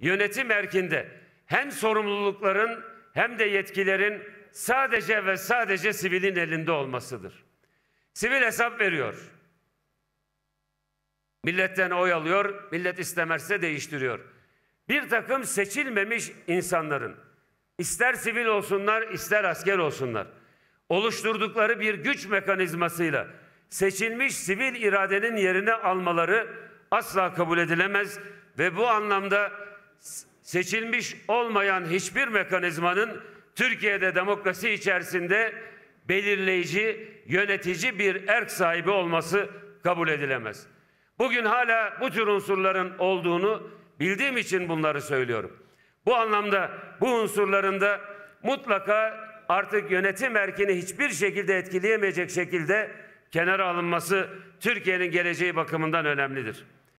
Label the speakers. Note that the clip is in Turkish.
Speaker 1: yönetim erkinde hem sorumlulukların hem de yetkilerin sadece ve sadece sivilin elinde olmasıdır. Sivil hesap veriyor. Milletten oy alıyor, millet istemezse değiştiriyor. Bir takım seçilmemiş insanların, ister sivil olsunlar, ister asker olsunlar, oluşturdukları bir güç mekanizmasıyla seçilmiş sivil iradenin yerini almaları asla kabul edilemez ve bu anlamda seçilmiş olmayan hiçbir mekanizmanın Türkiye'de demokrasi içerisinde belirleyici, yönetici bir erk sahibi olması kabul edilemez. Bugün hala bu tür unsurların olduğunu bildiğim için bunları söylüyorum. Bu anlamda bu unsurlarında mutlaka artık yönetim erkini hiçbir şekilde etkileyemeyecek şekilde kenara alınması Türkiye'nin geleceği bakımından önemlidir.